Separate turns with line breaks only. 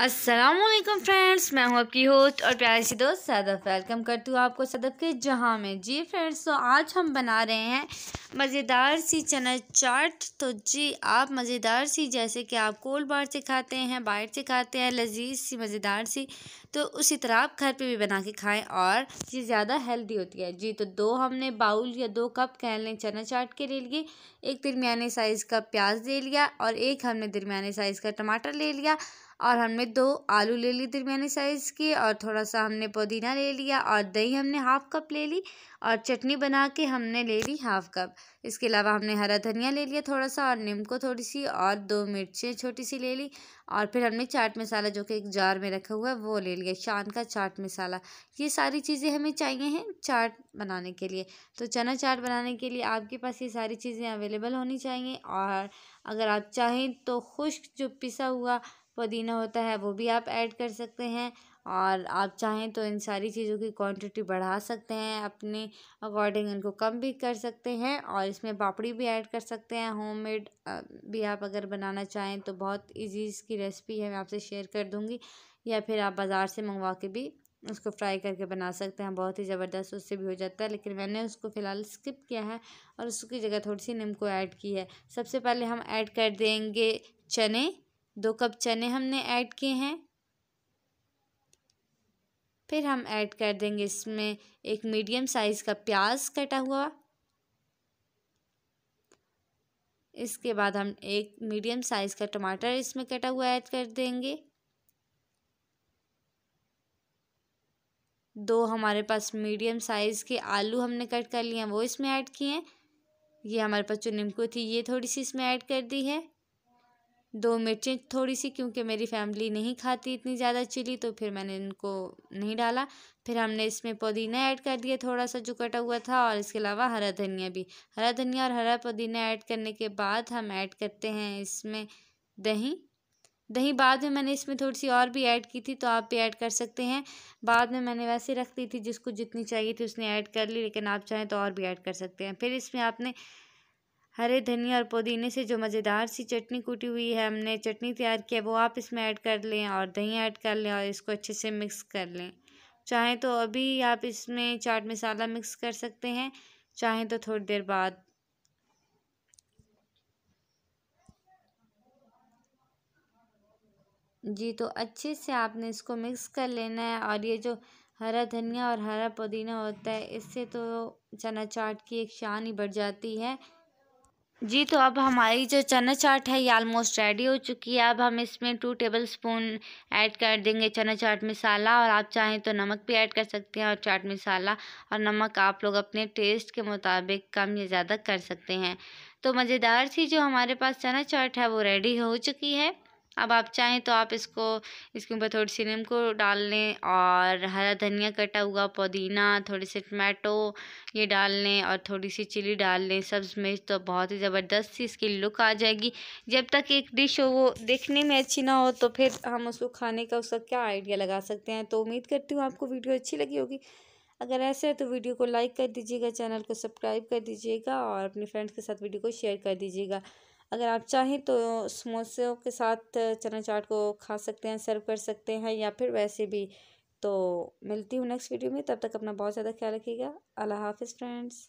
Aslam friends मैं हूँ आपकी होस्ट और प्यारी सी दोस्त सदफ़ वेलकम करती हूँ आपको सदफ़ के जहाँ में जी फ्रेंड्स तो आज हम बना रहे हैं मज़ेदार सी चना चाट तो जी आप मज़ेदार सी जैसे कि आप कोल बार से खाते हैं बाइट से खाते हैं लजीज सी मज़ेदार सी तो उसी तरह आप घर पे भी बना के खाएं और ये ज़्यादा हेल्दी होती है जी तो दो हमने बाउल या दो कप कह लें चना चाट के ले लिए एक दरमिया साइज़ का प्याज ले लिया और एक हमने दरमिया साइज़ का टमाटर ले लिया और हमने दो आलू ले ली दरमियाने साइज़ के और थोड़ा सा हमने पुदीना ले लिया और दही हमने हाफ़ कप ले ली और चटनी बना के हमने ले ली हाफ़ कप इसके अलावा हमने हरा धनिया ले लिया थोड़ा सा और नीमको थोड़ी सी और दो मिर्चें छोटी सी ले ली और फिर हमने चाट मसाला जो कि एक जार में रखा हुआ है वो ले लिया शान का चाट मसाला ये सारी चीज़ें हमें चाहिए हैं चाट बनाने के लिए तो चना चाट बनाने के लिए आपके पास ये सारी चीज़ें अवेलेबल होनी चाहिए और अगर आप चाहें तो खुश्क जो पिसा हुआ पुदीना होता है वो भी आप ऐड कर सकते हैं और आप चाहें तो इन सारी चीज़ों की क्वांटिटी बढ़ा सकते हैं अपने अकॉर्डिंग इनको कम भी कर सकते हैं और इसमें पापड़ी भी ऐड कर सकते हैं होममेड भी आप अगर बनाना चाहें तो बहुत इजी इसकी रेसिपी है मैं आपसे शेयर कर दूँगी या फिर आप बाज़ार से मंगवा के भी उसको फ्राई करके बना सकते हैं बहुत ही ज़बरदस्त उससे भी हो जाता है लेकिन मैंने उसको फ़िलहाल स्किप किया है और उसकी जगह थोड़ी सी नीम को ऐड की है सबसे पहले हम ऐड कर देंगे चने दो कप चने हमने ऐड किए हैं फिर हम ऐड कर देंगे इसमें एक मीडियम साइज़ का प्याज कटा हुआ इसके बाद हम एक मीडियम साइज़ का टमाटर इसमें कटा हुआ ऐड कर देंगे दो हमारे पास मीडियम साइज़ के आलू हमने कट कर लिए हैं वो इसमें ऐड किए हैं ये हमारे पास जो नीमकू थी ये थोड़ी सी इसमें ऐड कर दी है दो मिर्चें थोड़ी सी क्योंकि मेरी फैमिली नहीं खाती इतनी ज़्यादा चिली तो फिर मैंने इनको नहीं डाला फिर हमने इसमें पुदीना ऐड कर दिया थोड़ा सा जो कटा हुआ था और इसके अलावा हरा धनिया भी हरा धनिया और हरा पुदीना ऐड करने के बाद हम ऐड करते हैं इसमें दही दही बाद में मैंने इसमें थोड़ी सी और भी ऐड की थी तो आप भी ऐड कर सकते हैं बाद में मैंने वैसे रख दी थी जिसको जितनी चाहिए थी उसने ऐड कर ली लेकिन आप चाहें तो और भी ऐड कर सकते हैं फिर इसमें आपने हरे धनिया और पुदीने से जो मज़ेदार सी चटनी कूटी हुई है हमने चटनी तैयार किया वो आप इसमें ऐड कर लें और दही ऐड कर लें और इसको अच्छे से मिक्स कर लें चाहें तो अभी आप इसमें चाट मसाला मिक्स कर सकते हैं चाहें तो थोड़ी देर बाद जी तो अच्छे से आपने इसको मिक्स कर लेना है और ये जो हरा धनिया और हरा पुदीना होता है इससे तो चना चाट की एक शान ही बढ़ जाती है जी तो अब हमारी जो चना चाट है ये आलमोस्ट रेडी हो चुकी है अब हम इसमें टू टेबल स्पून ऐड कर देंगे चना चाट मसाला और आप चाहें तो नमक भी ऐड कर सकते हैं और चाट मसाला और नमक आप लोग अपने टेस्ट के मुताबिक कम या ज़्यादा कर सकते हैं तो मज़ेदार सी जो हमारे पास चना चाट है वो रेडी हो चुकी है अब आप चाहें तो आप इसको इसके ऊपर थोड़ी सी को डाल लें और हरा धनिया कटा हुआ पुदीना थोड़ी सी टमाटो ये डाल लें और थोड़ी सी चिली डाल लें सब्ज़ मिर्च तो बहुत ही ज़बरदस्त सी इसकी लुक आ जाएगी जब तक एक डिश हो वो देखने में अच्छी ना हो तो फिर हम उसको खाने का उसका क्या आइडिया लगा सकते हैं तो उम्मीद करती हूँ आपको वीडियो अच्छी लगी होगी अगर ऐसा है तो वीडियो को लाइक कर दीजिएगा चैनल को सब्सक्राइब कर दीजिएगा और अपने फ्रेंड्स के साथ वीडियो को शेयर कर दीजिएगा अगर आप चाहें तो समोसों के साथ चना चाट को खा सकते हैं सर्व कर सकते हैं या फिर वैसे भी तो मिलती हूँ नेक्स्ट वीडियो में तब तक अपना बहुत ज़्यादा ख्याल रखिएगा अल्लाह हाफिज़ फ्रेंड्स